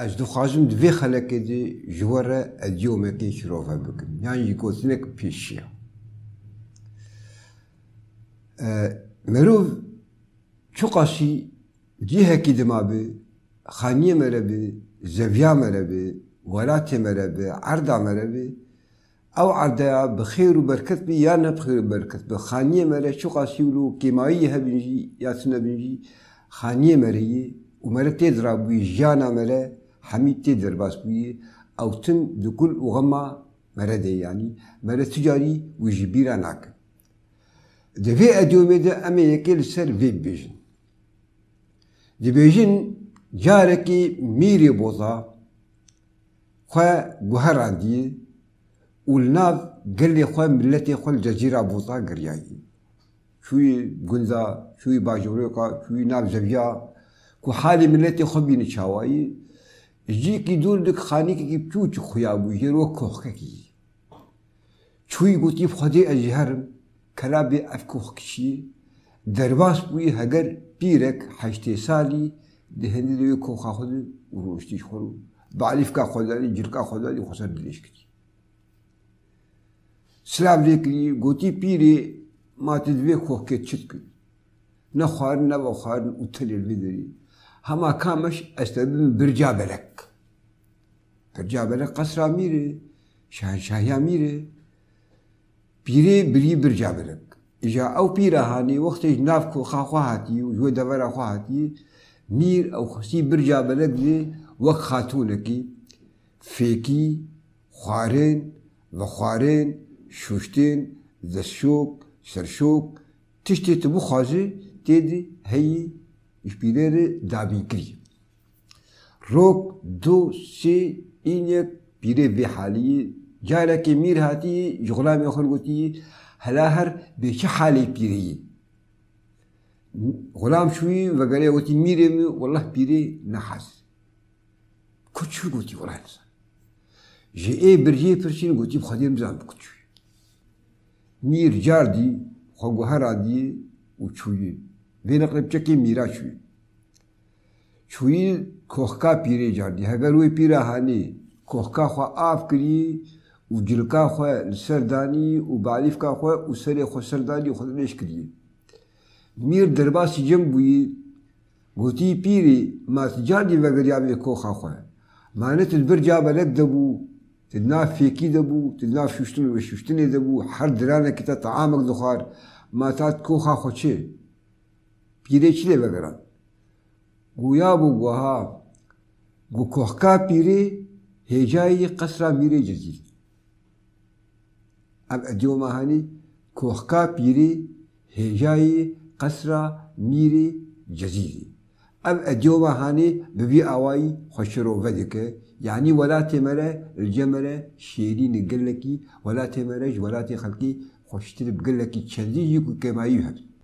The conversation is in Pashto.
از دخواجم دوی خلقه دی جوره ادیومکی شروفه بکن یعنی گوتنک پیشیه مرو چقاشی جیه کی دما بی خانیه مره بی زویا مره بی ولاته مره بی عرده مره بی او عرده بخير وبركت بي يا نبخير وبركت بي خانيه مري شو قاسيولو كيماوي هبنجي ياسنا بنجي خانيه مري ومري تدرا بي جانا مري حميد تيدر باس بويه او تن دكل وغما مردي يعني مرد تجاري ويجي بيرا ناكل دفي ادومي دا اما يكيل سر في بيجن دي بيجن جاركي ميري بوضا خوا جوهران دي والناف قال لي خوا ملتي خوا الجزيرة بوضا قرياي شوي قنزا شوي باجوريكا شوي ناف زبيا كو حالي ملتي خوا بين شاواي ژیکی دور دک خانی کی پچوچ خویا بو یرو کوخ کی چوی گوتی خودی اجهر کلا به افکوخ کشی درواز بوی هگر پیرک هشت سالی دهنده دوی کوخا خود روشتیش خورو بعلیف کا خودالی جرکا خودالی خسر دلیش کتی سلام لیکلی گوتی پیری ما تدوی کوخ که چت کن نه خوارن نه بخارن اتلی الوی داری هما كامش استبن برجابلك برجابلك قصر اميري شاهنشاهي اميري پیری بری برجابلك اجا او پیره هانی وقت جناف کو خاخوا هاتی و جو دورا خوا هاتی میر او خسی برجابلك دی وقت خاتونکی فیکی خوارن و خوارن شوشتن دستشوک سرشوک تشتی تبو خوازه دیدی هیی Hiçbirleri davigri. Rok do se inek bire ve hali geleke mir hati yuglami xolgoti هلا هر به چه حالی غلام شوی و گره گوتی میره می والله بیری نحاس کتشو گوتی والله انسان ای ای برجه گویی، گوتی زن میر میر جاردی خوگوهر و rinakipçeki miraç hui. Çuil kohka pire jandi. Heger hui pire hani kohka xwa av kiri و جلکا خو سردانی و بالیف کا خو او سر خو سردانی خود نش کړی میر درباس جم بوی گوتی پیری ما سجادی وگریا به کو خا خو معنی تدبر جا بلد دبو تدناف فیکی دبو تدناف ششتن و ششتنی دبو هر درانه کتا طعامک دخار ما تات کو خا خو چه پیری چیه بگرن گویا بو گوها گو کهکا پیری هجای قصر میری جزیل اب ادیو ماهانی کهکا پیری هجای قصر میری جزیلی اب ادیو ماهانی ببی آوای خوش رو ودکه يعني ولا تمره الجمره شيرين قلكي ولا تمرج ولا تخلكي خشتر بقلكي تشذي يكو كما يهب